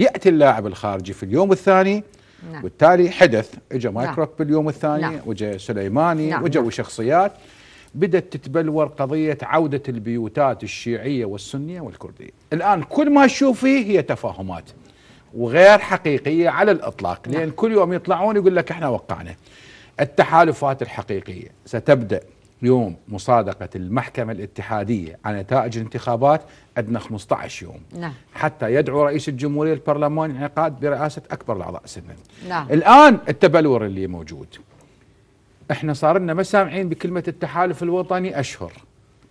ياتي اللاعب الخارجي في اليوم الثاني نعم. وبالتالي حدث اجى مايكروك نعم. باليوم الثاني نعم. وجا سليماني نعم. وجو نعم. شخصيات بدأت تتبلور قضية عودة البيوتات الشيعية والسنية والكردية الآن كل ما تشوفه هي تفاهمات وغير حقيقية على الإطلاق نعم. لأن كل يوم يطلعون يقول لك احنا وقعنا التحالفات الحقيقية ستبدأ يوم مصادقة المحكمة الاتحادية على نتائج الانتخابات أدنى 15 يوم نعم. حتى يدعو رئيس الجمهورية البرلمان انعقاد برئاسة أكبر الأعضاء سنا نعم. الآن التبلور اللي موجود احنا صار لنا ما سامعين بكلمة التحالف الوطني أشهر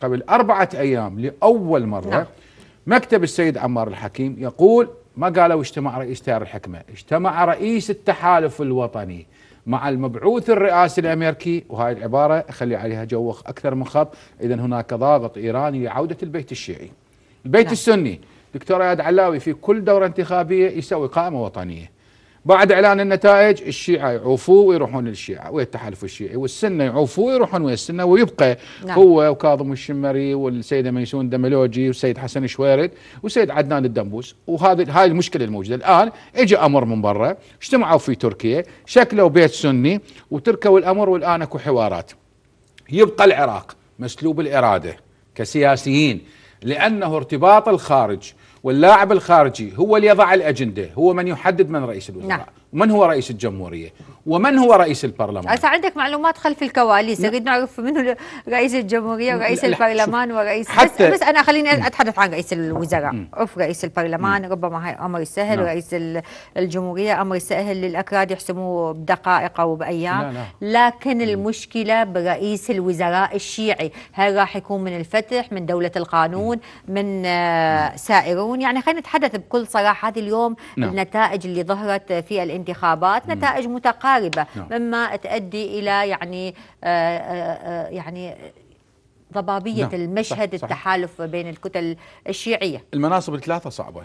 قبل أربعة أيام لأول مرة نعم. مكتب السيد عمار الحكيم يقول ما قالوا اجتماع رئيس تيار الحكمة اجتمع رئيس التحالف الوطني مع المبعوث الرئاسي الامريكي وهذه العباره خلي عليها جوخ اكثر من خط اذا هناك ضاغط ايراني لعوده البيت الشيعي البيت نعم. السني دكتور اياد علاوي في كل دوره انتخابيه يسوي قائمه وطنيه بعد اعلان النتائج الشيعه يعوفوا ويروحون للشيعه ويا التحالف الشيعي والسنه يعوفوا ويروحون ويا السنه ويبقى نعم. هو وكاظم الشمري والسيده ميسون الدملوجي والسيد حسن شويرد والسيد عدنان الدنبوس وهذه هاي المشكله الموجوده الان اجى امر من برا اجتمعوا في تركيا شكلوا بيت سني وتركوا الامر والان اكو حوارات يبقى العراق مسلوب الاراده كسياسيين لانه ارتباط الخارج واللاعب الخارجي هو اللي يضع الأجندة هو من يحدد من رئيس الوزراء نعم. ومن هو رئيس الجمهورية ومن هو رئيس البرلمان أنت عندك معلومات خلف الكواليس أريد نعرف من هو رئيس الجمهورية ورئيس البرلمان ورئيس حتى بس, بس أنا خليني أتحدث عن رئيس الوزراء عرف رئيس البرلمان ربما هاي أمر سهل نعم. رئيس الجمهورية أمر سهل للأكراد يحسموه بدقائق أو بأيام لا لا. لكن المشكلة برئيس الوزراء الشيعي هل راح يكون من الفتح من دولة القانون من آه، سائرون يعني خلينا نتحدث بكل صراحة اليوم نعم. النتائج اللي ظهرت في الإنسان الانتخابات نتائج متقاربه نعم. مما تؤدي الى يعني آه، آه، آه، يعني ضبابيه نعم، المشهد صح. التحالف بين الكتل الشيعيه المناصب الثلاثه صعبه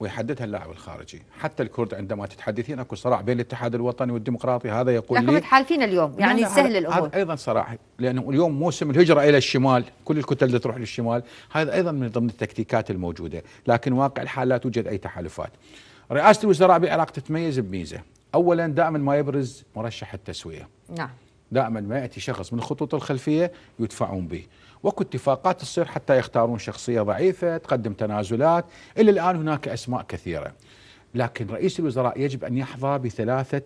ويحددها اللاعب الخارجي حتى الكرد عندما تتحدثين اكو صراع بين الاتحاد الوطني والديمقراطي هذا يقول لكن متحالفين اليوم يعني لا سهل الامور هذا ايضا صراع لانه اليوم موسم الهجره الى الشمال كل الكتل اللي تروح للشمال هذا ايضا من ضمن التكتيكات الموجوده لكن واقع الحال لا توجد اي تحالفات رئاسة الوزراء بالعراق تتميز بميزة أولا دائما ما يبرز مرشح التسوية نعم دائما ما يأتي شخص من الخطوط الخلفية يدفعون به واكو اتفاقات تصير حتى يختارون شخصية ضعيفة تقدم تنازلات إلى الآن هناك أسماء كثيرة لكن رئيس الوزراء يجب أن يحظى بثلاثة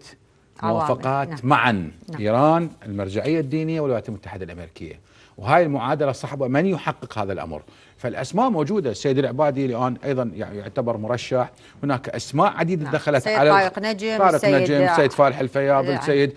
موافقات نعم. معا نعم. إيران المرجعية الدينية والولايات المتحدة الأمريكية وهاي المعادلة صعبة من يحقق هذا الأمر فالاسماء موجوده السيد العبادي الان ايضا يعتبر مرشح هناك اسماء عديده نعم. دخلت سيد على فارق نجم سيد نجم السيد فالح الفياض السيد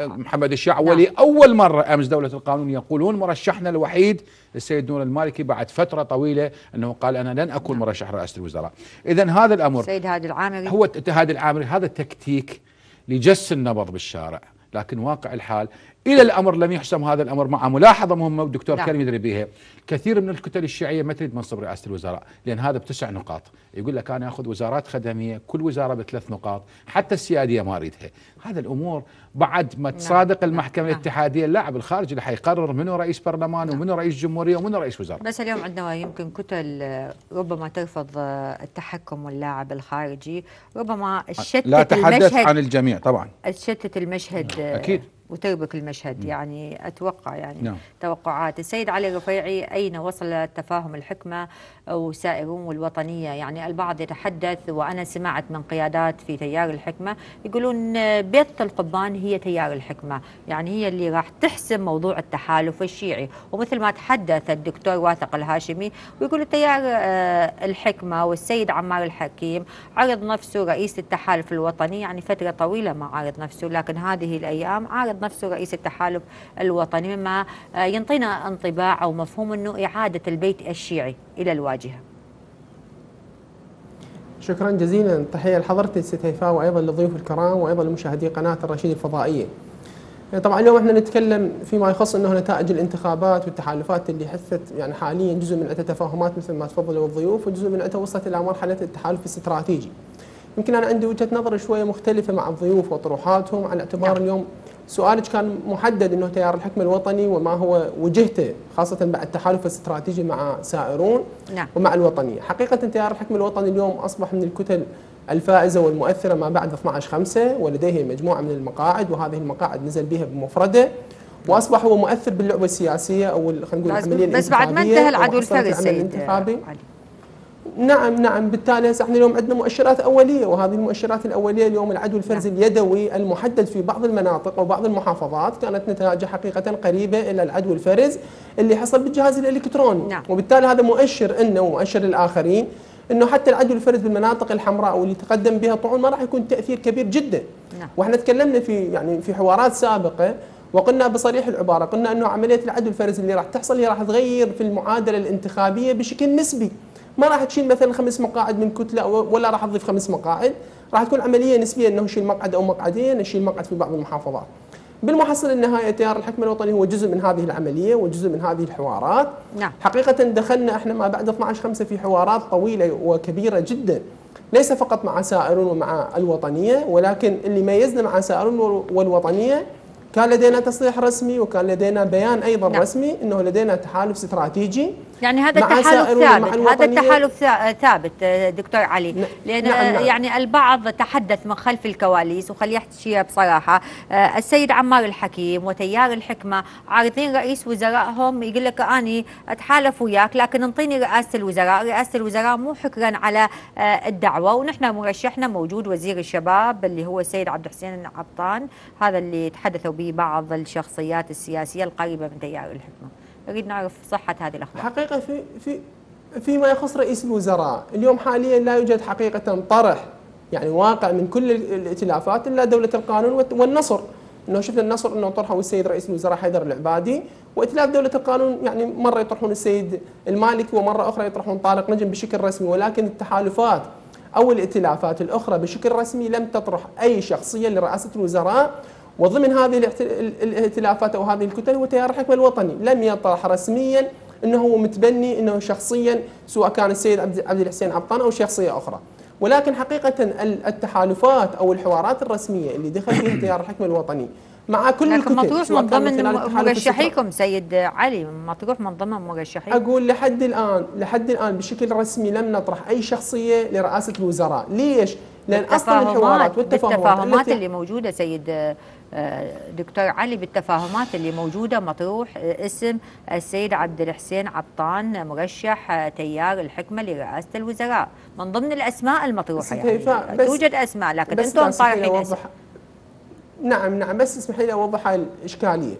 محمد الشعولي نعم. اول مره امس دوله القانون يقولون مرشحنا الوحيد السيد نور المالكي بعد فتره طويله انه قال انا لن اكون نعم. مرشح رئاسه الوزراء اذا هذا الامر السيد هادي العامري هو هادي العامري هذا تكتيك لجس النبض بالشارع لكن واقع الحال إلى الأمر لم يحسم هذا الأمر مع ملاحظة مهمة والدكتور نعم. كريم يدري بها كثير من الكتل الشيعية ما تريد منصب رئاسة الوزراء لأن هذا بتسع نقاط يقول لك أنا أخذ وزارات خدمية كل وزارة بثلاث نقاط حتى السيادية ما أريدها هذا الأمور بعد ما نعم. تصادق لا. المحكمة لا. نعم. الاتحادية اللاعب الخارجي اللي حيقرر منو رئيس برلمان ومنو رئيس جمهورية ومنو رئيس وزراء بس اليوم عندنا يمكن كتل ربما ترفض آه، التحكم واللاعب الخارجي ربما شتت لا تحدث المشهد عن الجميع طبعا شتت المشهد آه، أكيد وتربك المشهد م. يعني أتوقع يعني نعم. توقعات السيد علي رفيعي أين وصل تفاهم الحكمة وسائرون والوطنية يعني البعض يتحدث وأنا سمعت من قيادات في تيار الحكمة يقولون بيت القبان هي تيار الحكمة يعني هي اللي راح تحسم موضوع التحالف الشيعي ومثل ما تحدث الدكتور واثق الهاشمي ويقول تيار آه، الحكمة والسيد عمار الحكيم عرض نفسه رئيس التحالف الوطني يعني فترة طويلة ما عرض نفسه لكن هذه الأيام عرض الرياض نفسه رئيس التحالف الوطني مما ينطينا انطباع أو مفهوم أنه إعادة البيت الشيعي إلى الواجهة شكرا جزيلا تحية لحضرتك ست هيفاء وأيضا للضيوف الكرام وأيضا لمشاهدي قناة الرشيد الفضائية طبعا اليوم احنا نتكلم فيما يخص انه نتائج الانتخابات والتحالفات اللي حثت يعني حاليا جزء من عدة تفاهمات مثل ما تفضلوا الضيوف وجزء من عدة وصلت الى مرحله التحالف الاستراتيجي. يمكن انا عندي وجهه نظر شويه مختلفه مع الضيوف وطروحاتهم على اعتبار نعم. اليوم سؤالك كان محدد انه تيار الحكم الوطني وما هو وجهته خاصه بعد التحالف الاستراتيجي مع سائرون نعم. ومع الوطنيه، حقيقه تيار الحكم الوطني اليوم اصبح من الكتل الفائزه والمؤثره ما بعد 12 5 ولديه مجموعه من المقاعد وهذه المقاعد نزل بها بمفرده واصبح هو مؤثر باللعبه السياسيه او خلينا نقول العمليه بس بعد ما انتهى العدو الثالث الانتخابي علي. نعم نعم بالتالي هسه احنا اليوم عندنا مؤشرات اوليه وهذه المؤشرات الاوليه اليوم العدوى الفرز نعم. اليدوي المحدد في بعض المناطق وبعض المحافظات كانت نتائجها حقيقه قريبه الى العدوى الفرز اللي حصل بالجهاز الالكتروني نعم. وبالتالي هذا مؤشر انه ومؤشر الاخرين انه حتى العدوى الفرز بالمناطق الحمراء واللي تقدم بها طعون ما راح يكون تاثير كبير جدا نعم. واحنا تكلمنا في يعني في حوارات سابقه وقلنا بصريح العباره قلنا انه عمليه العدوى الفرز اللي راح تحصل هي راح تغير في المعادله الانتخابيه بشكل نسبي ما راح تشيل مثلا خمس مقاعد من كتله ولا راح تضيف خمس مقاعد راح تكون عمليه نسبيه انه نشيل مقعد او مقعدين نشيل مقعد في بعض المحافظات بالمحصلة النهايه تيار الحكم الوطني هو جزء من هذه العملية وجزء من هذه الحوارات نعم. حقيقة دخلنا احنا ما بعد 12 5 في حوارات طويلة وكبيرة جدا ليس فقط مع سائرون ومع الوطنية ولكن اللي ميزنا مع سائرون والوطنية كان لدينا تصريح رسمي وكان لدينا بيان أيضا نعم. رسمي أنه لدينا تحالف استراتيجي يعني هذا التحالف ثابت هذا التحالف ثابت دكتور علي لان نعم نعم. يعني البعض تحدث من خلف الكواليس وخلي احكيها بصراحه آه، السيد عمار الحكيم وتيار الحكمه عارضين رئيس وزرائهم يقول لك اني اتحالف وياك لكن انطيني رئاسه الوزراء رئاسه الوزراء مو حكرا على آه، الدعوه ونحن مرشحنا موجود وزير الشباب اللي هو السيد عبد الحسين عبطان هذا اللي تحدثوا به بعض الشخصيات السياسيه القريبه من تيار الحكمه نريد نعرف صحة هذه الأخبار حقيقة في في فيما يخص رئيس الوزراء اليوم حاليا لا يوجد حقيقة طرح يعني واقع من كل الائتلافات إلا دولة القانون والنصر انه شفنا النصر انه طرحوا السيد رئيس الوزراء حيدر العبادي واتلاف دوله القانون يعني مره يطرحون السيد المالكي ومره اخرى يطرحون طارق نجم بشكل رسمي ولكن التحالفات او الائتلافات الاخرى بشكل رسمي لم تطرح اي شخصيه لرئاسه الوزراء وضمن هذه الائتلافات او هذه الكتل هو تيار الحكم الوطني لم يطرح رسميا انه هو متبني انه شخصيا سواء كان السيد عبد الحسين عبطان او شخصيه اخرى ولكن حقيقه التحالفات او الحوارات الرسميه اللي دخل فيها تيار الحكم الوطني مع كل لكن الكتل مطروح من ضمن مرشحيكم سيد علي مطروح من ضمن مرشحيكم اقول لحد الان لحد الان بشكل رسمي لم نطرح اي شخصيه لرئاسه الوزراء ليش لان اصلا الحوارات والتفاهمات التفاهمات اللي موجوده سيد دكتور علي بالتفاهمات اللي موجودة مطروح اسم السيد عبد الحسين عطان مرشح تيار الحكمة لرئاسة الوزراء من ضمن الأسماء المطروحة يعني توجد أسماء لكن أنتم طارحين نعم نعم بس اسمحي لي أوضح الإشكالية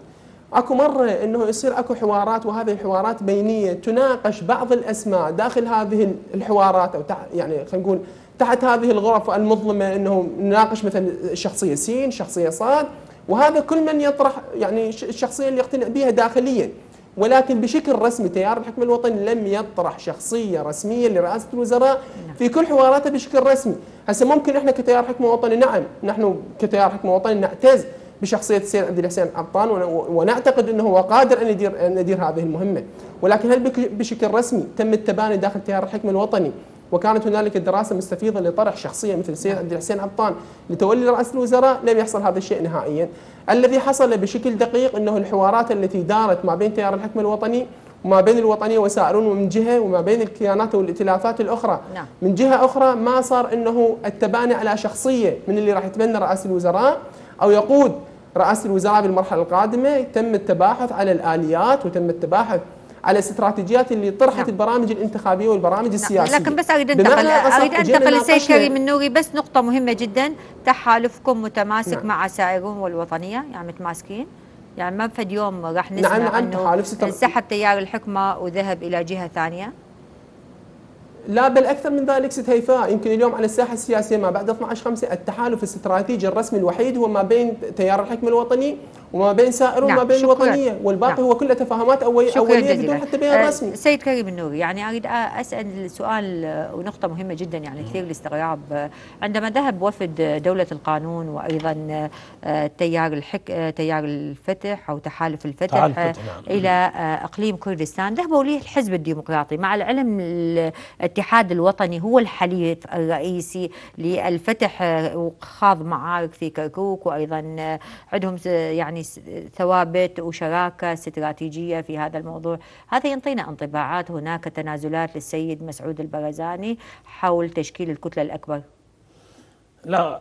اكو مره انه يصير اكو حوارات وهذه الحوارات بينيه تناقش بعض الاسماء داخل هذه الحوارات او يعني خلينا نقول تحت هذه الغرف المظلمه انه نناقش مثلا الشخصيه سين، شخصيه صاد وهذا كل من يطرح يعني الشخصيه اللي يقتنع بها داخليا ولكن بشكل رسمي تيار الحكم الوطني لم يطرح شخصيه رسميه لرئاسه الوزراء نعم. في كل حواراته بشكل رسمي، هسه ممكن احنا كتيار حكم وطني نعم نحن كتيار حكم وطني نعتز بشخصيه السيد عبد الحسين عطان ونعتقد انه هو قادر ان يدير ان يدير هذه المهمه، ولكن هل بشكل رسمي تم التباني داخل تيار الحكم الوطني وكانت هنالك دراسه مستفيضه لطرح شخصيه مثل السيد عبد الحسين عطان لتولي رئاسه الوزراء لم يحصل هذا الشيء نهائيا. الذي حصل بشكل دقيق انه الحوارات التي دارت ما بين تيار الحكم الوطني وما بين الوطنيه وسائرون من جهه وما بين الكيانات والائتلافات الاخرى نعم. من جهه اخرى ما صار انه التباني على شخصيه من اللي راح يتبنى رئاسه الوزراء او يقود رئاسه الوزراء بالمرحله القادمه تم التباحث على الاليات وتم التباحث على استراتيجيات اللي طرحت نعم. البرامج الانتخابيه والبرامج نعم. السياسيه لكن بس اريد انتقل اريد انتقل للسيد كريم النوري بس نقطه مهمه جدا تحالفكم متماسك نعم. مع سائرون والوطنيه يعني متماسكين يعني ما فد يوم راح نسمع نعم نعم تحالف انسحب تيار الحكمه وذهب الى جهه ثانيه لا بل اكثر من ذلك ست هيفاء يمكن اليوم على الساحه السياسيه ما بعد 12 5 التحالف الاستراتيجي الرسمي الوحيد هو ما بين تيار الحكم الوطني وما بين سائر وما نعم بين وطنية والباقي نعم هو كله تفاهمات أولية, أولية بدون حتى بيان آه رسمي سيد كريم النوري يعني أريد أسأل سؤال آه، ونقطة مهمة جدا يعني كثير الاستغراب آه، عندما ذهب وفد دولة القانون وأيضا آه، تيار الحك... تيار الفتح أو تحالف الفتح, الفتح نعم. إلى أقليم كردستان ذهبوا ليه الحزب الديمقراطي مع العلم الاتحاد الوطني هو الحليف الرئيسي للفتح وخاض معارك في كركوك وأيضا عندهم يعني يعني ثوابت وشراكة استراتيجية في هذا الموضوع هذا ينطينا انطباعات هناك تنازلات للسيد مسعود البرزاني حول تشكيل الكتلة الأكبر لا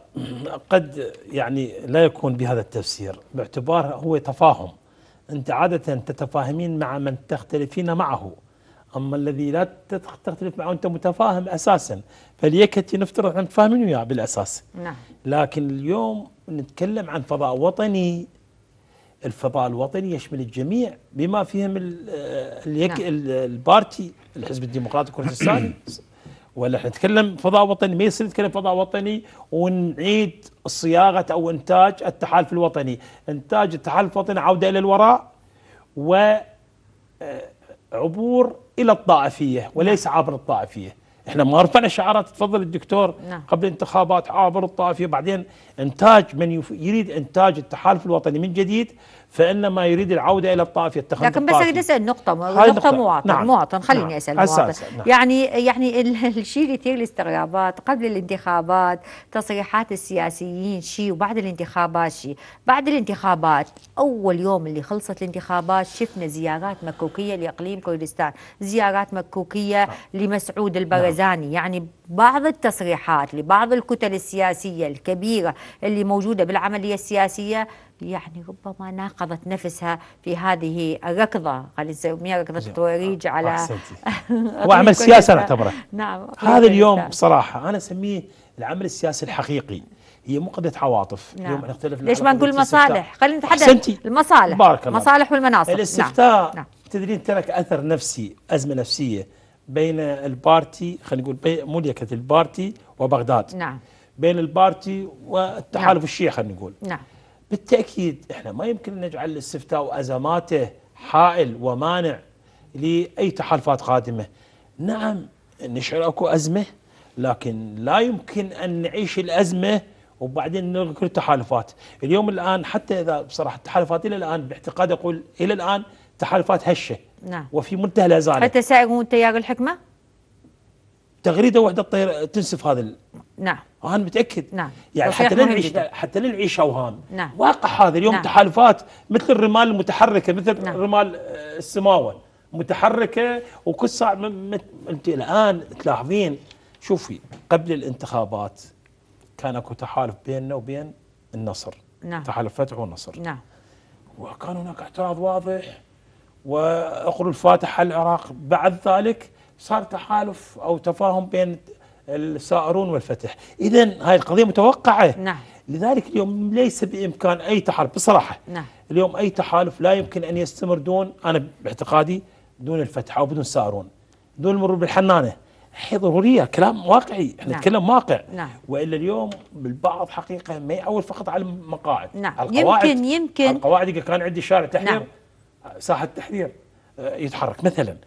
قد يعني لا يكون بهذا التفسير باعتبار هو تفاهم أنت عادة تتفاهمين مع من تختلفين معه أما الذي لا تختلف معه أنت متفاهم أساسا فليكت نفترض أن تفاهمين وياه بالأساس نعم. لكن اليوم نتكلم عن فضاء وطني الفضاء الوطني يشمل الجميع بما فيهم ال نعم. البارتي الحزب الديمقراطي الكردستاني ولا احنا نتكلم فضاء وطني ما يصير نتكلم فضاء وطني ونعيد صياغه او انتاج التحالف الوطني، انتاج التحالف الوطني عوده الى الوراء وعبور آه، الى الطائفيه وليس عبر الطائفيه. احنا ما رفعنا شعارات تفضل الدكتور نعم. قبل الانتخابات عابر الطائفيه بعدين انتاج من يريد انتاج التحالف الوطني من جديد فإن ما يريد العودة إلى الطائف يتخذ لكن بس أريد أسأل نقطة نقطة مواطن نعم مواطن خليني نعم أسأل مواطن نعم يعني يعني الشيء اللي يثير الاستغرابات قبل الانتخابات تصريحات السياسيين شيء وبعد الانتخابات شيء بعد الانتخابات أول يوم اللي خلصت الانتخابات شفنا زيارات مكوكية لإقليم كردستان زيارات مكوكية نعم لمسعود البرزاني نعم يعني بعض التصريحات لبعض الكتل السياسية الكبيرة اللي موجودة بالعملية السياسية يعني ربما ناقضت نفسها في هذه الركضة خلينا نسميها ركضة التواريج أه، على هو عمل سياسي نعتبره نعم هذا اليوم بصراحة أنا أسميه العمل السياسي الحقيقي هي مو قضية عواطف نعم. اليوم نختلف ليش ما نقول مصالح خلينا نتحدث المصالح بارك الله مصالح والمناصب نعم. الاستفتاء نعم. تدرين ترك أثر نفسي أزمة نفسية بين البارتي خلينا نقول مليكة البارتي وبغداد نعم بين البارتي والتحالف نعم. الشيعي خلينا نقول نعم بالتأكيد إحنا ما يمكن نجعل الاستفتاء وأزماته حائل ومانع لأي تحالفات قادمة نعم نشعر أكو أزمة لكن لا يمكن أن نعيش الأزمة وبعدين نلغي كل التحالفات اليوم الآن حتى إذا بصراحة التحالفات إلى الآن باعتقاد أقول إلى الآن تحالفات هشة نعم. وفي منتهى الأزالة حتى سائق وانت الحكمة تغريدة واحدة تنسف هذا نعم وانا متاكد نعم يعني حتى للعيش نعيش حتى لا نعيش اوهام نعم واقع هذا اليوم نعم. تحالفات مثل الرمال المتحركه مثل نعم. رمال آه، السماوه متحركه وكل ساعه انت الان تلاحظين شوفي قبل الانتخابات كان اكو تحالف بيننا وبين النصر نعم تحالف فتح والنصر نعم وكان هناك اعتراض واضح الفاتح الفاتحه العراق بعد ذلك صار تحالف او تفاهم بين السائرون والفتح إذا هاي القضية متوقعة نعم لذلك اليوم ليس بإمكان أي تحالف بصراحة نعم اليوم أي تحالف لا يمكن أن يستمر دون أنا باعتقادي دون الفتح أو بدون سائرون دون المرور بالحنانة هي ضرورية كلام واقعي احنا نعم. نتكلم واقع نعم. وإلا اليوم بالبعض حقيقة ما يعول فقط على المقاعد نعم. على القواعد يمكن يمكن القواعد كان عندي شارع تحرير نعم. ساحة تحرير آه، يتحرك مثلا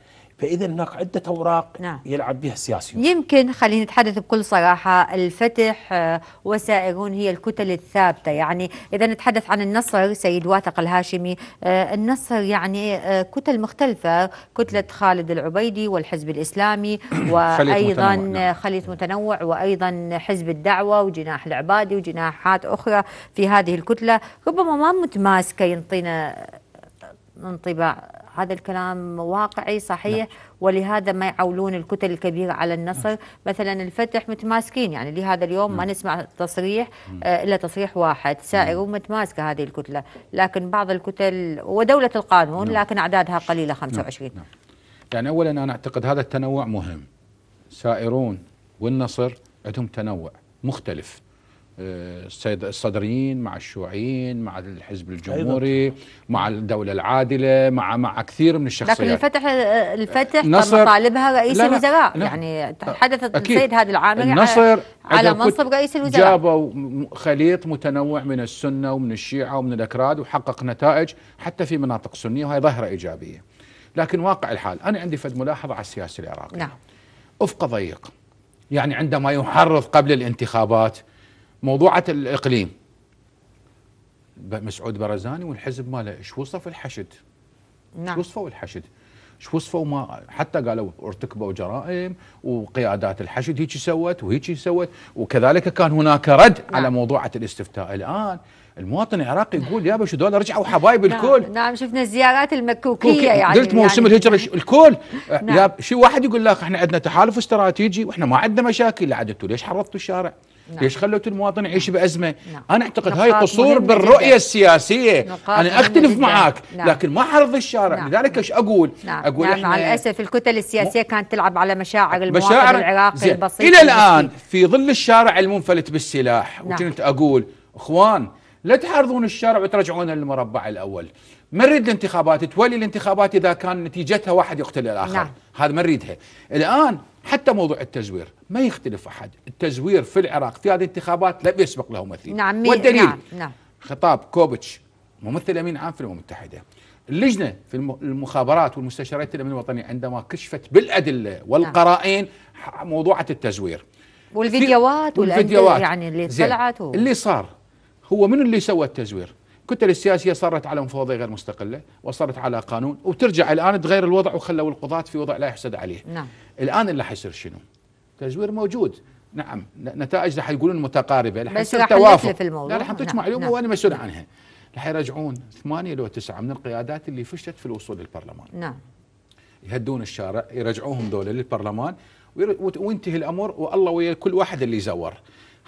فإذا هناك عدة أوراق نعم. يلعب بها السياسيون يمكن خلينا نتحدث بكل صراحة الفتح آه، وسائرون هي الكتل الثابتة يعني إذا نتحدث عن النصر سيد واثق الهاشمي آه، النصر يعني آه، كتل مختلفة كتلة خالد العبيدي والحزب الإسلامي وأيضا متنوع. نعم. خليط متنوع وأيضا حزب الدعوة وجناح العبادي وجناحات أخرى في هذه الكتلة ربما ما متماسكة ينطينا انطباع هذا الكلام واقعي صحيح نعم. ولهذا ما يعولون الكتل الكبيره على النصر نعم. مثلا الفتح متماسكين يعني لهذا اليوم نعم. ما نسمع تصريح نعم. آه، الا تصريح واحد سائر نعم. ومتماسكه هذه الكتله لكن بعض الكتل ودوله القانون نعم. لكن اعدادها قليله 25 نعم. نعم. يعني اولا انا اعتقد هذا التنوع مهم سائرون والنصر عندهم تنوع مختلف الصدريين مع الشيوعيين مع الحزب الجمهوري مع الدولة العادلة مع مع كثير من الشخصيات لكن الفتح الفتح نصر مطالبها رئيس الوزراء نعم. يعني حدثت السيد هذا العامل النصر على منصب رئيس الوزراء جابوا خليط متنوع من السنة ومن الشيعة ومن الأكراد وحقق نتائج حتى في مناطق سنية وهي ظاهرة إيجابية لكن واقع الحال أنا عندي فد ملاحظة على السياسة العراقية نعم أفق ضيق يعني عندما يحرض قبل الانتخابات موضوعة الإقليم مسعود برزاني والحزب ماله ايش وصف الحشد نعم شو وصفوا الحشد نعم. ايش وصفوا ما حتى قالوا ارتكبوا جرائم وقيادات الحشد هيك سوت وهيك سوت وكذلك كان هناك رد نعم. على موضوعة الاستفتاء الآن المواطن العراقي يقول يابا شو دول رجعوا حبايب نعم، الكل نعم, نعم شفنا الزيارات المكوكيه يعني قلت يعني. موسم يعني الهجره الكل نعم. شو واحد يقول لك احنا عندنا تحالف استراتيجي واحنا ما عندنا مشاكل لا عدتوا ليش حرضتوا الشارع؟ نعم. ليش خلوا المواطن يعيش نعم. بازمه؟ نعم. انا اعتقد هاي قصور بالرؤيه جدا. السياسيه انا اختلف جدا. معك نعم. لكن ما حرض الشارع نعم. لذلك ايش اقول؟ نعم. نعم. اقول نعم. مع الاسف الكتل السياسيه م... كانت تلعب على مشاعر المواطن مشاعر... العراقي زي. البسيط الى الان في ظل الشارع المنفلت بالسلاح نعم. وكنت اقول اخوان لا تحرضون الشارع وترجعون للمربع الاول ما نريد الانتخابات تولي الانتخابات اذا كان نتيجتها واحد يقتل الاخر نعم. هذا ما نريدها الان حتى موضوع التزوير ما يختلف أحد التزوير في العراق في هذه الانتخابات لم يسبق له مثيل نعم والدليل نعم نعم خطاب كوبتش ممثل أمين عام في الأمم المتحدة اللجنة في المخابرات والمستشارات الأمن الوطني عندما كشفت بالأدلة نعم. والقرائن موضوعة التزوير والفيديوهات والفيديوهات يعني اللي طلعت و... اللي صار هو من اللي سوى التزوير الكتل السياسيه صارت على مفوضيه غير مستقله وصارت على قانون وترجع الان تغير الوضع وخلوا القضاه في وضع لا يحسد عليه نعم. الان اللي حيصير شنو تزوير موجود نعم نتائج رح يقولون متقاربه رح يصير توافق في الموضوع لا رح نعطيك معلومه نعم. وانا مسؤول عنها رح يرجعون ثمانيه لو تسعه من القيادات اللي فشلت في الوصول للبرلمان نعم يهدون الشارع يرجعوهم دول للبرلمان وينتهي الامر والله ويا كل واحد اللي زور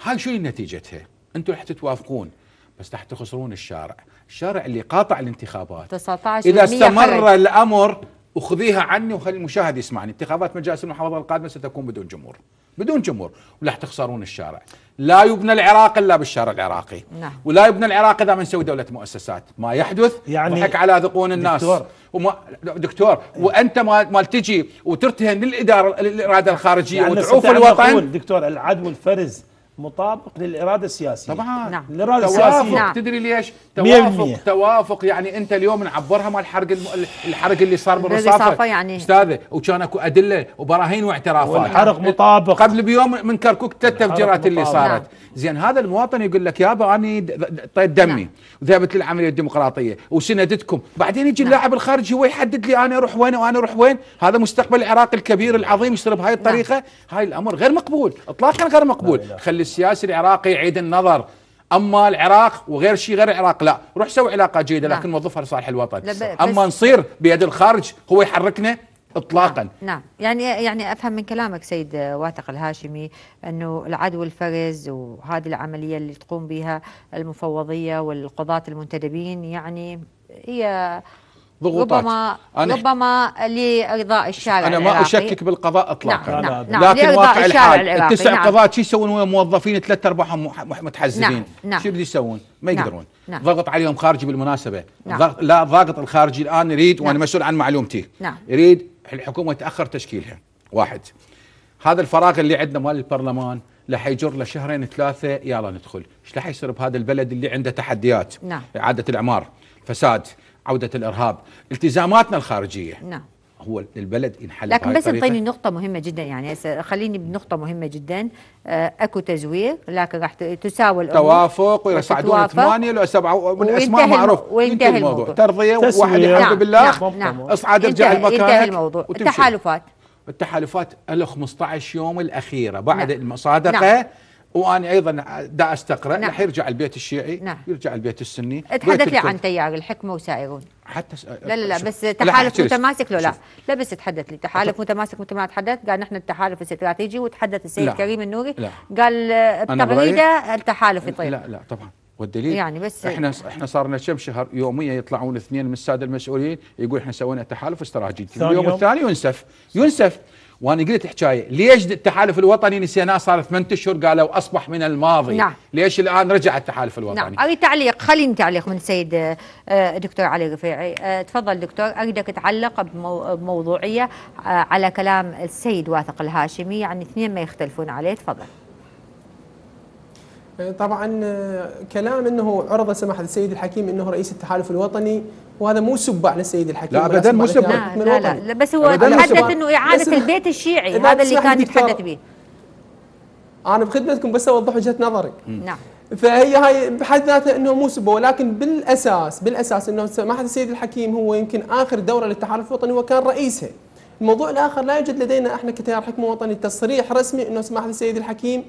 هاي شنو نتيجتها؟ انتم رح تتوافقون بس راح تخسرون الشارع الشارع اللي قاطع الانتخابات 19 إذا استمر حرج. الأمر أخذيها عني وخلي المشاهد يسمعني انتخابات مجالس المحافظة القادمة ستكون بدون جمهور بدون جمهور وراح تخسرون الشارع لا يبنى العراق الا بالشارع العراقي نعم. ولا يبنى العراق اذا ما نسوي دوله مؤسسات ما يحدث يعني ضحك على ذقون الناس دكتور وما دكتور وانت ما, ما تجي وترتهن للاداره الاراده الخارجيه يعني وتعوف الوطن دكتور العدو الفرز مطابق للاراده السياسيه طبعا نعم. الاراده السياسيه نعم. تدري ليش توافق 100%. توافق يعني انت اليوم نعبرها مال الحرق الحرق اللي صار بالرصافه يعني استاذه وكان اكو ادله وبراهين واعترافات والحرق مطابق قبل بيوم من كركوك التفجيرات اللي صارت نعم. زين هذا المواطن يقول لك يابا اني طيب دمي نعم. وذهبت للعمليه الديمقراطيه وسندتكم بعدين يجي نعم. اللاعب الخارجي هو يحدد لي انا اروح وين وانا اروح وين هذا مستقبل العراق الكبير العظيم يصير بهاي الطريقه نعم. هاي الامر غير مقبول اطلاقا غير مقبول خلي السياسي العراقي يعيد النظر اما العراق وغير شيء غير العراق لا روح سوي علاقه جيده نعم. لكن وظفها لصالح الوطن اما نصير بيد الخارج هو يحركنا اطلاقا نعم. نعم يعني يعني افهم من كلامك سيد واثق الهاشمي انه العدو الفرز وهذه العمليه اللي تقوم بها المفوضيه والقضاة المنتدبين يعني هي ضغوطات ربما أنا ربما لارضاء الشارع انا ما اشكك بالقضاء اطلاقا نعم نعم نعم لكن واقع الحال التسع نعم قضاة شو يسوون ويا موظفين ثلاث ارباعهم متحزبين نعم نعم شو بده يسوون؟ ما نعم، يقدرون نعم ضغط عليهم خارجي بالمناسبه نعم ضغط لا ضاغط الخارجي الان يريد وانا نعم. مسؤول عن معلومتي نعم يريد الحكومه تاخر تشكيلها واحد هذا الفراغ اللي عندنا مال البرلمان راح يجر له شهرين ثلاثه يلا ندخل، ايش راح يصير بهذا البلد اللي عنده تحديات؟ نعم اعاده الاعمار، فساد، عوده الارهاب التزاماتنا الخارجيه نعم هو البلد ينحل لكن بس انطيني نقطه مهمه جدا يعني خليني بنقطه مهمه جدا آه، اكو تزوير لكن راح تساوي الامور توافق ويصعدون ثمانيه لو سبعه اسماء معروف وينتهي الموضوع ترضيه واحد يحب نعم. بالله نعم. نعم. اصعد ارجع المكان ينتهي الموضوع التحالفات التحالفات ال 15 يوم الاخيره بعد نعم. المصادقه نعم. وأنا أيضا دا أستقرأ نعم. راح يرجع البيت الشيعي نعم. يرجع البيت السني تحدث لي عن تيار الحكمة وسائرون حتى س... لا لا لا بس تحالف متماسك لو لا لا بس تحدث لي تحالف متماسك مثل ما تحدث قال نحن التحالف الاستراتيجي وتحدث السيد لا. كريم النوري لا. قال بتغريده التحالف يطير لا لا طبعا والدليل يعني بس احنا احنا صار لنا كم شهر يوميا يطلعون اثنين من الساده المسؤولين يقول احنا سوينا تحالف استراتيجي اليوم الثاني ينسف ينسف وانا قلت حكايه ليش التحالف الوطني نسيناه صار ثمان اشهر قالوا اصبح من الماضي نعم. ليش الان رجع التحالف الوطني نعم اريد تعليق خليني تعليق من السيد آه، دكتور علي رفيعي آه، تفضل دكتور اريدك تعلق بموضوعيه آه، على كلام السيد واثق الهاشمي يعني اثنين ما يختلفون عليه تفضل طبعا آه، كلام انه عرض سماحه السيد الحكيم انه رئيس التحالف الوطني وهذا مو سبع للسيد الحكيم لا ابدا مو سبع لا, لا, لا, لا بس هو تحدث انه اعاده البيت الشيعي هذا اللي كان يتحدث به انا بخدمتكم بس اوضح وجهه نظري نعم فهي هاي بحد ذاتها انه مو سبه ولكن بالاساس بالاساس انه سماحه السيد الحكيم هو يمكن اخر دوره للتحالف الوطني وكان رئيسها. الموضوع الاخر لا يوجد لدينا احنا كتيار حكم وطني تصريح رسمي انه سماحه السيد الحكيم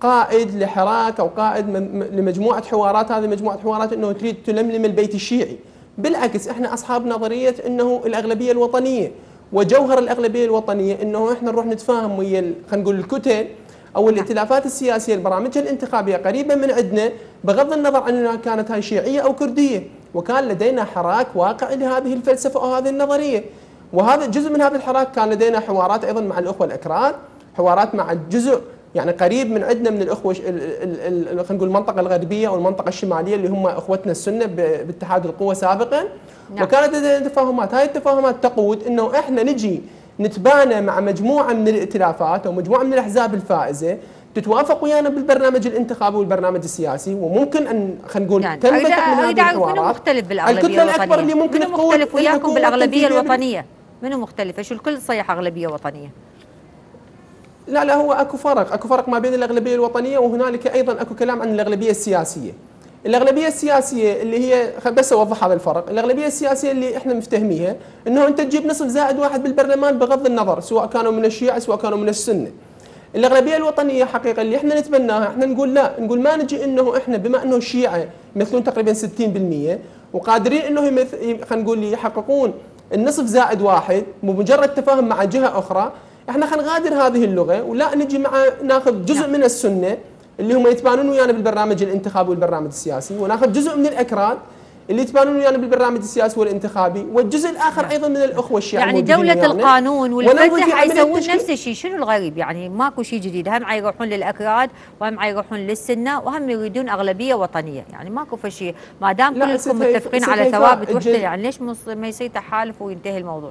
قائد لحراك او قائد لمجموعه حوارات هذه مجموعه حوارات انه تريد تلملم البيت الشيعي بالعكس احنا اصحاب نظريه انه الاغلبيه الوطنيه وجوهر الاغلبيه الوطنيه انه احنا نروح نتفاهم ويا خلينا نقول الكتل او نعم. الائتلافات السياسيه البرامج الانتخابيه قريبه من عندنا بغض النظر عن انها كانت هاي شيعيه او كرديه وكان لدينا حراك واقع لهذه الفلسفه او هذه النظريه وهذا جزء من هذا الحراك كان لدينا حوارات ايضا مع الاخوه الاكراد حوارات مع جزء يعني قريب من عندنا من الاخوه خلينا نقول المنطقه الغربيه او المنطقه الشماليه اللي هم اخوتنا السنه باتحاد القوه سابقا نعم. وكانت لدينا تفاهمات، هاي التفاهمات تقود انه احنا نجي نتبانى مع مجموعه من الائتلافات او مجموعه من الاحزاب الفائزه تتوافق ويانا بالبرنامج الانتخابي والبرنامج السياسي وممكن ان خلينا نقول يعني تم من هذه الحوارات مختلف بالاغلبيه الكتله الاكبر اللي ممكن منو مختلف وياكم بالاغلبيه الوطنيه؟ منو مختلف؟ شو الكل صيح اغلبيه وطنيه؟ لا لا هو اكو فرق اكو فرق ما بين الاغلبيه الوطنيه وهنالك ايضا اكو كلام عن الاغلبيه السياسيه الاغلبيه السياسيه اللي هي بس اوضح هذا الفرق الاغلبيه السياسيه اللي احنا مفتهميها انه انت تجيب نصف زائد واحد بالبرلمان بغض النظر سواء كانوا من الشيعه سواء كانوا من السنه الاغلبيه الوطنيه حقيقه اللي احنا نتبناها احنا نقول لا نقول ما نجي انه احنا بما انه الشيعه يمثلون تقريبا 60% وقادرين انه خلينا نقول يحققون النصف زائد واحد بمجرد تفاهم مع جهه اخرى احنا خلينا نغادر هذه اللغه ولا نجي مع ناخذ جزء نعم. من السنه اللي هم يتبانون ويانا بالبرنامج الانتخابي والبرنامج السياسي وناخذ جزء من الاكراد اللي يتبانون ويانا بالبرنامج السياسي والانتخابي والجزء الاخر نعم. ايضا من الاخوه الشيعيه يعني دولة يعني القانون والفتح يسوون نفس الشيء شنو الغريب يعني ماكو شيء جديد هم يروحون للاكراد وهم يروحون للسنه وهم يريدون اغلبيه وطنيه يعني ماكو فشي ما دام كلكم متفقين على ثوابت وحده يعني ليش ما يصير تحالف وينتهي الموضوع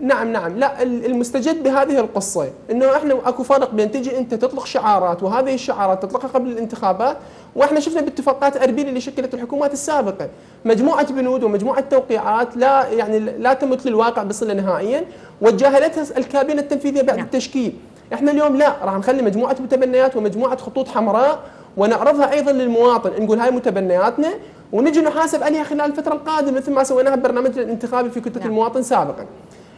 نعم نعم لا المستجد بهذه القصة انه احنا اكو فرق بين تجي انت تطلق شعارات وهذه الشعارات تطلقها قبل الانتخابات واحنا شفنا باتفاقات اربيل اللي شكلت الحكومات السابقة مجموعة بنود ومجموعة توقيعات لا يعني لا تمت للواقع بصلة نهائيا وتجاهلتها الكابينة التنفيذية بعد نعم. التشكيل احنا اليوم لا راح نخلي مجموعة متبنيات ومجموعة خطوط حمراء ونعرضها ايضا للمواطن نقول هاي متبنياتنا ونجي نحاسب عليها خلال الفترة القادمة مثل ما سويناها ببرنامجنا الانتخابي في كتلة نعم. المواطن سابقا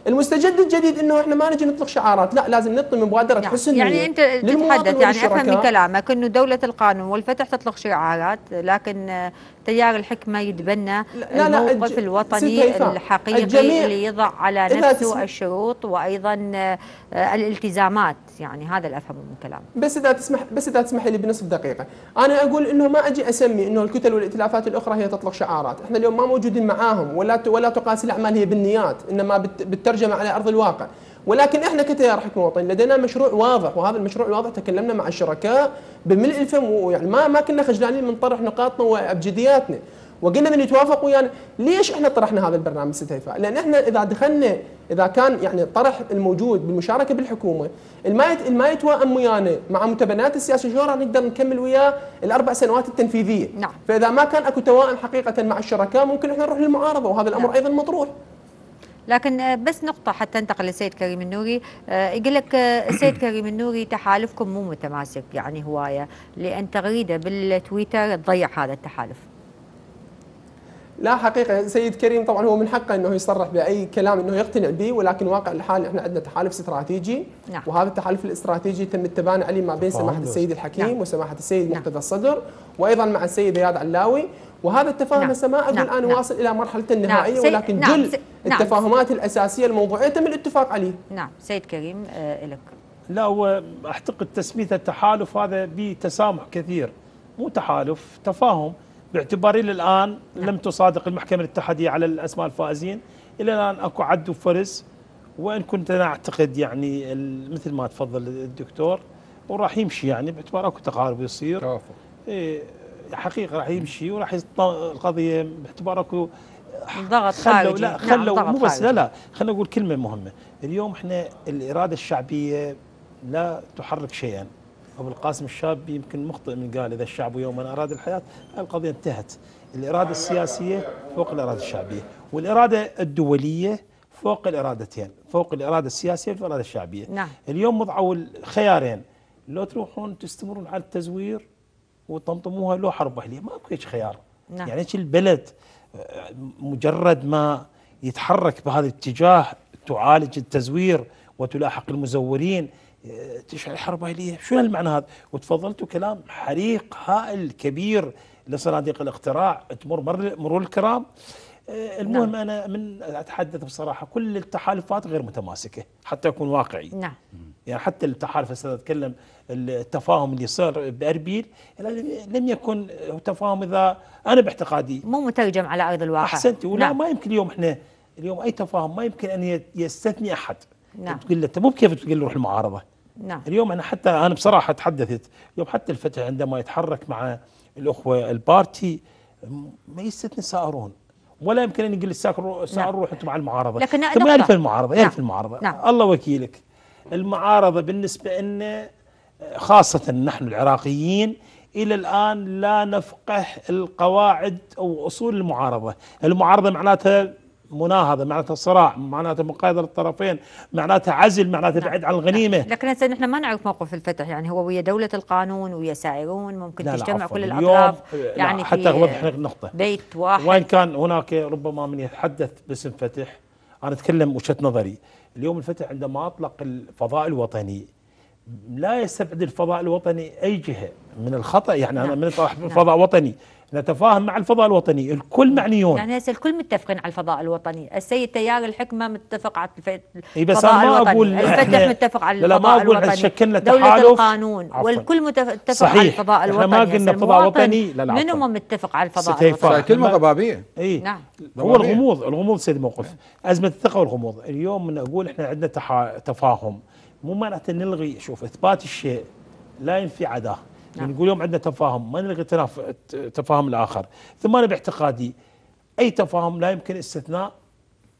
المستجد الجديد انه احنا ما نجي نطلق شعارات لا لازم نطلق مبادره يعني حسن يعني انت تتحدث يعني افهم من كلامك انه دوله القانون والفتح تطلق شعارات لكن تيار الحكمه يتبنى لا الموقف لا الوطني الحقيقي اللي يضع على نفسه الشروط وايضا آه، الالتزامات يعني هذا اللي افهمه من كلامك بس اذا تسمح بس اذا تسمح لي بنصف دقيقه انا اقول انه ما اجي اسمي انه الكتل والائتلافات الاخرى هي تطلق شعارات احنا اليوم ما موجودين معاهم ولا ولا تقاس الاعمال هي بالنيات انما بالترجمه على ارض الواقع ولكن احنا كتيار حكم وطني لدينا مشروع واضح وهذا المشروع الواضح تكلمنا مع الشركاء بملء الفم ويعني ما ما كنا خجلانين من طرح نقاطنا وابجدياتنا وقلنا من يتوافق ويانا يعني ليش احنا طرحنا هذا البرنامج ست لان احنا اذا دخلنا اذا كان يعني الطرح الموجود بالمشاركه بالحكومه الما ما يتوائم ويانا مع متبنيات السياسه شو راح نقدر نكمل وياه الاربع سنوات التنفيذيه نعم. فاذا ما كان اكو توائم حقيقه مع الشركاء ممكن احنا نروح للمعارضه وهذا الامر نعم. ايضا مطروح لكن آه، بس نقطة حتى انتقل للسيد كريم النوري آه، يقول لك آه، السيد كريم النوري تحالفكم مو متماسك يعني هواية لأن تغريدة بالتويتر تضيع هذا التحالف لا حقيقة سيد كريم طبعا هو من حقه أنه يصرح بأي كلام أنه يقتنع به ولكن واقع الحال إحنا عندنا تحالف استراتيجي نعم. وهذا التحالف الاستراتيجي تم التباني عليه ما بين سماحة السيد الحكيم نعم. وسماحة السيد نعم. مقتدى الصدر وأيضا مع السيد اياد علاوي وهذا التفاهم هسه نعم. ما أقول نعم. أنا نعم. واصل إلى مرحلة نعم. النهائية نعم. ولكن نعم. جل نعم. التفاهمات الأساسية الموضوعية تم الاتفاق عليه نعم سيد كريم آه لك لا هو أعتقد تسمية التحالف هذا بتسامح كثير مو تحالف تفاهم باعتباري الآن لم تصادق المحكمة الاتحادية على الأسماء الفائزين إلى الآن أكو عد وفرز وإن كنت أنا أعتقد يعني مثل ما تفضل الدكتور وراح يمشي يعني باعتبار أكو تقارب يصير توافق إيه حقيقة راح يمشي وراح القضية باعتبار أكو ضغط خارجي لا خلوا نعم مو بس خارجي. لا لا خلنا نقول كلمة مهمة اليوم احنا الإرادة الشعبية لا تحرك شيئا أبو القاسم الشابي يمكن مخطئ من قال إذا الشعب يوما أراد الحياة القضية انتهت الإرادة السياسية فوق الإرادة الشعبية والإرادة الدولية فوق الإرادتين فوق الإرادة السياسية والإرادة الشعبية نعم. اليوم وضعوا الخيارين لو تروحون تستمرون على التزوير وتطمطموها لو حرب أهلية ما هيك خيار نعم. يعني البلد مجرد ما يتحرك بهذا الاتجاه تعالج التزوير وتلاحق المزورين تشعل حرب اهليه، شنو المعنى هذا؟ وتفضلتوا كلام حريق هائل كبير لصناديق الاقتراع تمر مرور الكرام آه، المهم نعم. انا من اتحدث بصراحه كل التحالفات غير متماسكه حتى اكون واقعي نعم يعني حتى التحالف هسه اتكلم التفاهم اللي صار باربيل لم يكن تفاهم اذا انا باعتقادي مو مترجم على ارض الواقع احسنتي ولا نعم. ما يمكن اليوم احنا اليوم اي تفاهم ما يمكن ان يستثني احد نعم تقول له انت مو بكيف تقول له روح المعارضه نعم. اليوم أنا حتى أنا بصراحة تحدثت اليوم حتى الفتى عندما يتحرك مع الأخوة البارتي ما يستثني سارون ولا يمكن ان يقول ساكر نعم. روح انتم مع المعارضه لكن ثم يعرف المعارضه يعرف نعم. المعارضه نعم. الله وكيلك المعارضه بالنسبه لنا خاصه نحن العراقيين الى الان لا نفقه القواعد او اصول المعارضه، المعارضه معناتها مناهضه معناتها صراع معناتها مقايضه للطرفين معناتها عزل معناتها نعم. بعد عن الغنيمه نعم. لكن هسه نحن ما نعرف موقف الفتح يعني هو ويا دوله القانون ويا سائرون ممكن لا تجتمع لا كل الاطراف يعني حتى اوضح لك نقطه بيت واحد وان كان هناك ربما من يتحدث باسم فتح انا اتكلم وجهه نظري اليوم الفتح عندما اطلق الفضاء الوطني لا يستبعد الفضاء الوطني اي جهه من الخطا يعني نعم. انا من الفضاء نعم. وطني نتفاهم مع الفضاء الوطني الكل معنيون يعني هسه الكل متفقين على الفضاء الوطني السيد تيار الحكمه متفق على الفضاء الوطني أقول الفتح متفق على الفضاء ما أقول الوطني شكلنا دولة القانون عفل. والكل متفق صحيح. على الفضاء الوطني ما قلنا فضاء وطني لا لا منو ما متفق على الفضاء الوطني كلمه ضبابيه اي نعم هو الغموض الغموض سيد موقف ازمه الثقه والغموض اليوم نقول احنا عندنا تفاهم مو معناته نلغي شوف اثبات الشيء لا ينفي عداه نعم. نقول اليوم عندنا تفاهم ما نلغي تفاهم الاخر ثم انا باعتقادي اي تفاهم لا يمكن استثناء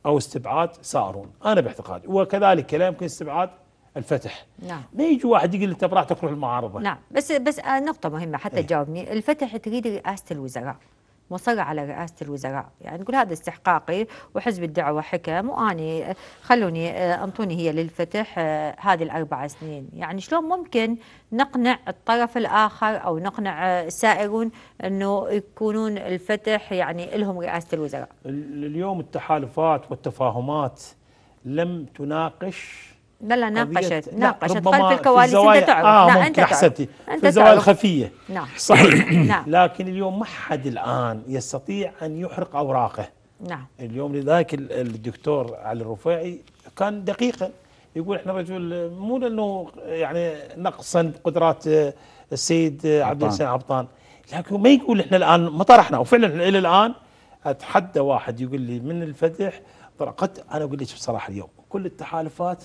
او استبعاد سارون انا باعتقادي وكذلك لا يمكن استبعاد الفتح نعم ما يجي واحد يقول انت براحتك تروح المعارضه نعم بس بس آه، نقطه مهمه حتى ايه. الفتح تريد رئاسه الوزراء مصر على رئاسة الوزراء يعني نقول هذا استحقاقي وحزب الدعوة حكم وأني آه، خلوني آه، أنطوني هي للفتح آه، هذه الأربع سنين يعني شلون ممكن نقنع الطرف الآخر أو نقنع السائرون أنه يكونون الفتح يعني لهم رئاسة الوزراء اليوم التحالفات والتفاهمات لم تناقش لا لا طيب، ناقشت ناقشت خلف الكواليس انت تعرف آه نعم انت حسبتي انت في الزوايا الخفيه نعم صحيح نعم لكن اليوم ما حد الان يستطيع ان يحرق اوراقه نعم اليوم لذلك الدكتور علي الرفاعي كان دقيقا يقول احنا رجل مو لانه يعني نقصا بقدرات آه، السيد آه، عبد الحسين عبطان لكن ما يقول احنا الان ما طرحنا وفعلا الى الان اتحدى واحد يقول لي من الفتح طرقت انا اقول لك بصراحه اليوم كل التحالفات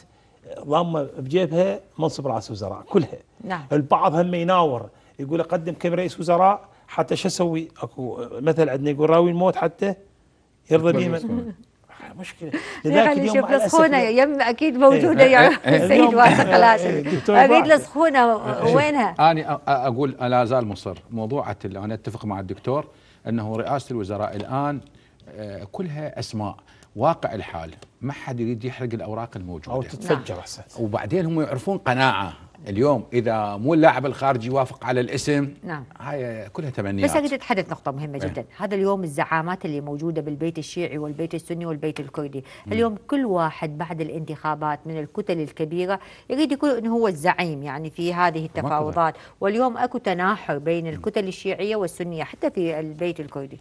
ضامه بجيبها منصب رئاسه وزراء كلها نعم البعض هم يناور يقول اقدم كم رئيس وزراء حتى شو اسوي اكو مثل عندنا يقول راوي الموت حتى يرضى به مشكله لذلك اليوم شوف السخونه يم اكيد موجوده إيه، يا إيه، سيد واثق إيه، لازم اكيد السخونه وينها؟ انا اقول لا زال مصر موضوع انا اتفق مع الدكتور انه رئاسه الوزراء الان آه، كلها اسماء واقع الحال ما حد يريد يحرق الاوراق الموجوده او تتفجر احسن نعم. وبعدين هم يعرفون قناعه اليوم اذا مو اللاعب الخارجي يوافق على الاسم نعم هاي كلها تمنيات بس اقدر اتحدث نقطه مهمه إيه. جدا هذا اليوم الزعامات اللي موجوده بالبيت الشيعي والبيت السني والبيت الكردي م. اليوم كل واحد بعد الانتخابات من الكتل الكبيره يريد يكون انه هو الزعيم يعني في هذه التفاوضات واليوم اكو تناحر بين الكتل الشيعيه والسنيه حتى في البيت الكردي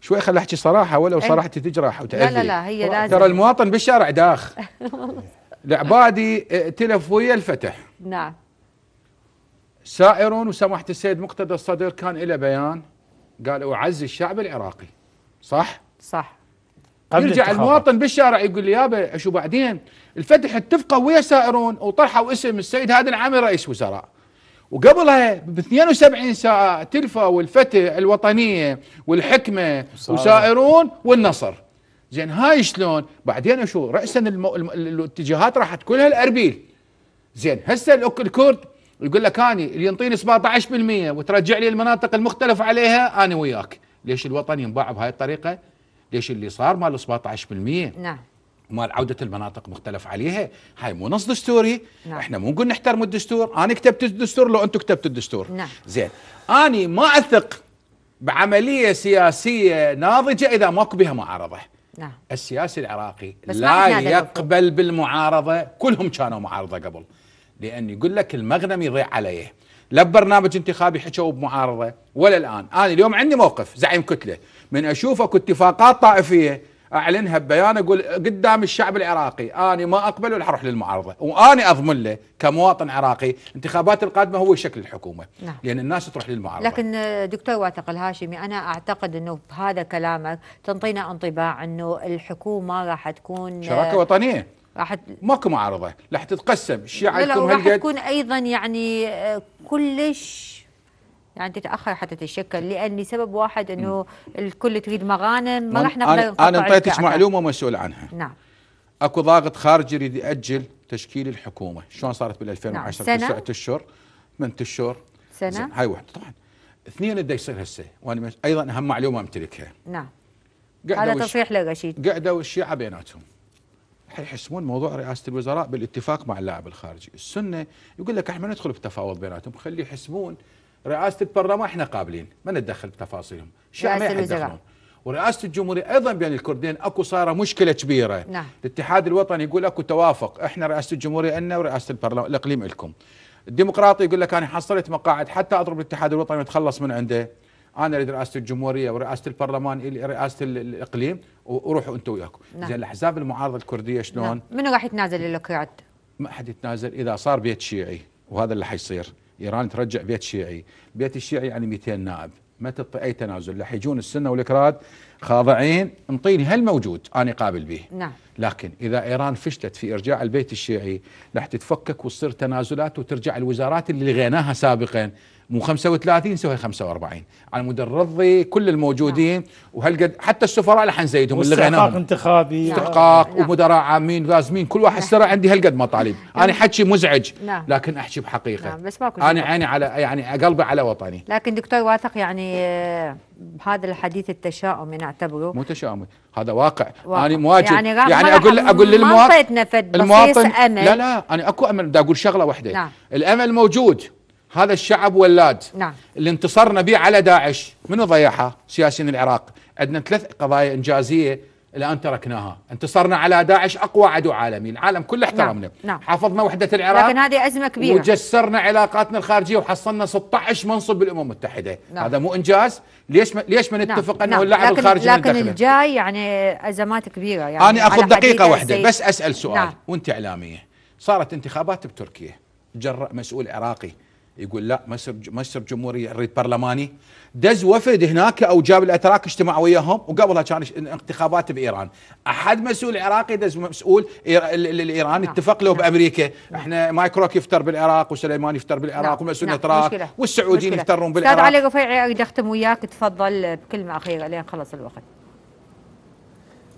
شوي خلي احكي صراحه ولو إيه. صراحتي تجرح وتاذي لا لا لا هي لازم ترى المواطن بالشارع داخ العبادي ائتلف إيه، ويا الفتح نعم سائرون وسماحه السيد مقتدى الصدر كان له بيان قال اعزي الشعب العراقي صح؟ صح يرجع المواطن بالشارع يقول لي يابا شو بعدين الفتح اتفقوا ويا سائرون وطرحوا اسم السيد هادي العامل رئيس وزراء وقبلها ب 72 ساعه تلفا والفتح الوطنيه والحكمه وسائرون والنصر زين هاي شلون بعدين شو راسا المو... الاتجاهات راحت كلها الاربيل زين هسه الكرد يقول لك أنا اللي ينطيني 17% وترجع لي المناطق المختلف عليها انا وياك ليش الوطن ينباع بهاي الطريقه ليش اللي صار ماله 17% نعم مال عوده المناطق مختلف عليها هاي مو نص دستوري نعم. احنا مو نقول نحترم الدستور انا كتبت الدستور لو انتم كتبتوا الدستور نعم. زين انا ما اثق بعمليه سياسيه ناضجه اذا ماكو بها معارضه نعم. السياسي العراقي لا يقبل دلوقتي. بالمعارضه كلهم كانوا معارضه قبل لان يقول لك المغنم يضيع عليه لا ببرنامج انتخابي حكوا بمعارضه ولا الان انا اليوم عندي موقف زعيم كتله من اشوف اكو اتفاقات طائفيه اعلنها ببيان اقول قدام الشعب العراقي انا ما اقبل ولا اروح للمعارضه واني اضمن له كمواطن عراقي الانتخابات القادمه هو شكل الحكومه نعم. لان الناس تروح للمعارضه لكن دكتور واثق الهاشمي انا اعتقد انه بهذا كلامك تنطينا انطباع انه الحكومه راح تكون شراكه وطنيه راح ماكو معارضه راح تتقسم الشيعة لا لا راح تكون ايضا يعني آه، كلش يعني تتاخر حتى تتشكل لان لسبب واحد انه الكل تريد مغانم ما راح نقدر انا, أنا اعطيتك معلومه مسؤول عنها نعم اكو ضاغط خارجي يريد ياجل تشكيل الحكومه شلون صارت بال 2010 نعم. تسعة اشهر من اشهر سنه هاي وحده طبعا اثنين بده يصير هسه وانا ايضا اهم معلومه امتلكها نعم هذا تصريح لرشيد قعدوا الشيعه بيناتهم يحسمون موضوع رئاسه الوزراء بالاتفاق مع اللاعب الخارجي، السنه يقول لك احنا ندخل بتفاوض بيناتهم خليه يحسمون رئاسه البرلمان احنا قابلين ما نتدخل بتفاصيلهم الشعب ما يتدخلون ورئاسه الجمهوريه ايضا بين الكردين اكو صار مشكله كبيره نعم. الاتحاد الوطني يقول اكو توافق احنا رئاسه الجمهوريه أنا ورئاسه البرلمان الاقليم لكم الديمقراطي يقول لك انا حصلت مقاعد حتى اضرب الاتحاد الوطني واتخلص من عنده انا اريد رئاسه الجمهوريه ورئاسه البرلمان رئاسه الاقليم وروحوا انتم وياكم نعم. زين الاحزاب المعارضه الكرديه شلون نعم. منو راح يتنازل اللي ما حد يتنازل اذا صار بيت شيعي وهذا اللي حيصير ايران ترجع بيت شيعي بيت الشيعي يعني 200 نائب ما تبقي اي تنازل راح يجون السنه والاكراد خاضعين انطيني هل موجود انا قابل به نعم. لكن اذا ايران فشلت في ارجاع البيت الشيعي راح تتفكك وتصير تنازلات وترجع الوزارات اللي لغيناها سابقا مو 35 سوي 45 على مود نرضي كل الموجودين نعم. وهالقد حتى السفراء لا حنزيدهم اللي غناهم انتخابي استحقاق نعم. ومدراء عامين لازمين كل واحد نعم. سرع عندي هالقد مطالب نعم. انا حكي مزعج نعم. لكن احكي بحقيقه نعم. بس ماكو انا عيني على يعني قلبي على وطني لكن دكتور واثق يعني آه، هذا الحديث التشاؤمي نعتبره مو تشاؤمي هذا واقع, واقع. انا مواجه يعني, يعني اقول اقول للمواطن المواطن لا لا انا اكو امل بدي اقول شغله واحده نعم. الامل موجود هذا الشعب ولاد نعم. اللي انتصرنا به على داعش منو ضيعها سياسيين العراق عندنا ثلاث قضايا إنجازية الآن تركناها انتصرنا على داعش أقوى عدو عالمي العالم كله نعم، احترمنا نعم. نعم. حافظنا وحدة العراق لكن هذه أزمة كبيرة وجسرنا علاقاتنا الخارجية وحصلنا 16 منصب بالأمم المتحدة نعم. هذا مو إنجاز ليش ما ليش ما نعم، نتفق نعم. أنه نعم. اللاعب لكن الخارجي لكن الجاي يعني أزمات كبيرة يعني أنا أخذ دقيقة واحدة بس أسأل سؤال نعم. وأنت إعلامية صارت انتخابات بتركيا جرأ مسؤول عراقي يقول لا مصر مصر جمهوري الريد برلماني دز وفد هناك او جاب الاتراك اجتمع وياهم وقبلها كان انتخابات بايران احد مسؤول عراقي دز مسؤول الايراني نعم. اتفق له نعم. بامريكا نعم. احنا مايكروك يفتر بالعراق وسليمان يفتر بالعراق ومسؤول الاتراك والسعوديين يفترون بالعراق استاذ علي رفيعي اريد اختم وياك تفضل بكلمه اخيره لين خلص الوقت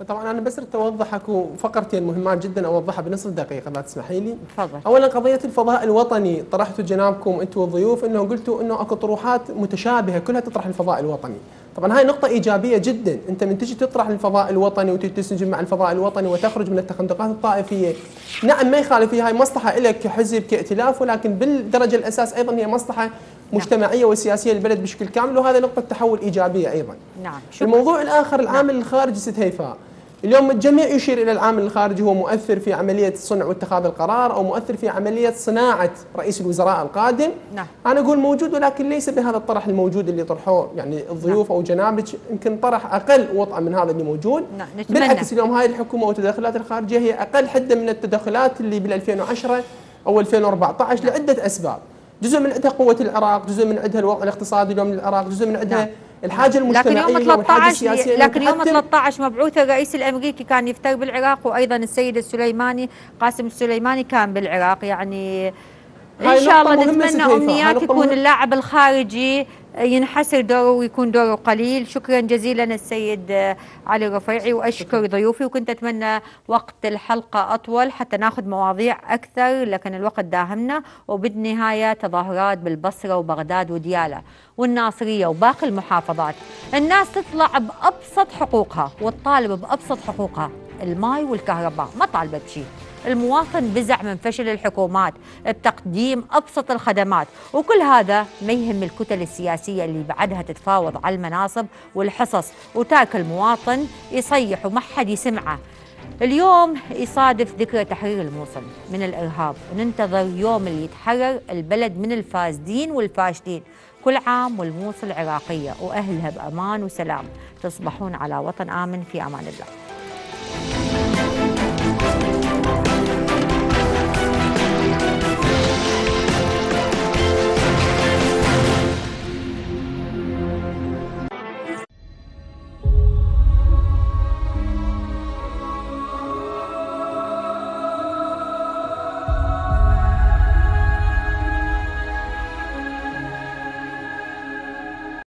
طبعا انا بس اوضح اكو فقرتين مهمات جدا اوضحها بنصف دقيقه اذا تسمحي لي. تفضل. اولا قضيه الفضاء الوطني طرحته جنابكم انتم والضيوف انه قلتوا انه اكو طروحات متشابهه كلها تطرح الفضاء الوطني. طبعا هاي نقطة إيجابية جدا، أنت من تجي تطرح الفضاء الوطني وتنسجم مع الفضاء الوطني وتخرج من التخندقات الطائفية. نعم ما يخالف هي هاي مصلحة لك كحزب كائتلاف ولكن بالدرجة الأساس أيضا هي مصلحة نعم. مجتمعيه وسياسيه للبلد بشكل كامل وهذا نقطه تحول ايجابيه ايضا. نعم الموضوع الاخر العامل نعم. الخارجي ست هيفاء، اليوم الجميع يشير إلى العامل الخارجي هو مؤثر في عملية صنع واتخاذ القرار أو مؤثر في عملية صناعة رئيس الوزراء القادم نعم. أنا أقول موجود ولكن ليس بهذا الطرح الموجود اللي طرحوه يعني الضيوف نعم. أو جنابك يمكن طرح أقل وطأة من هذا اللي موجود نعم. بالعكس اليوم هاي الحكومة والتدخلات الخارجية هي أقل حدة من التدخلات اللي بال 2010 أو 2014 نعم. لعدة أسباب جزء من عندها قوة العراق جزء من عندها الوضع الاقتصادي اليوم للعراق جزء من عندها نعم. الحاجه المجتمعيه لكن يوم 13 لكن يوم 13 مبعوثه الرئيس الامريكي كان يفتر بالعراق وايضا السيد السليماني قاسم السليماني كان بالعراق يعني ان شاء الله نتمنى امنيات يكون اللاعب الخارجي ينحسر دوره ويكون دوره قليل شكرا جزيلا السيد علي رفيعي وأشكر ضيوفي وكنت أتمنى وقت الحلقة أطول حتى ناخذ مواضيع أكثر لكن الوقت داهمنا وبالنهاية تظاهرات بالبصرة وبغداد وديالة والناصرية وباقي المحافظات الناس تطلع بأبسط حقوقها وتطالب بأبسط حقوقها الماء والكهرباء ما طالبه بشيء المواطن بزع من فشل الحكومات بتقديم أبسط الخدمات وكل هذا ما يهم الكتل السياسية اللي بعدها تتفاوض على المناصب والحصص وتاكل المواطن يصيح وما حد يسمعه اليوم يصادف ذكرى تحرير الموصل من الإرهاب وننتظر يوم اللي يتحرر البلد من الفاسدين والفاشلين كل عام والموصل عراقية وأهلها بأمان وسلام تصبحون على وطن آمن في أمان الله Thank you.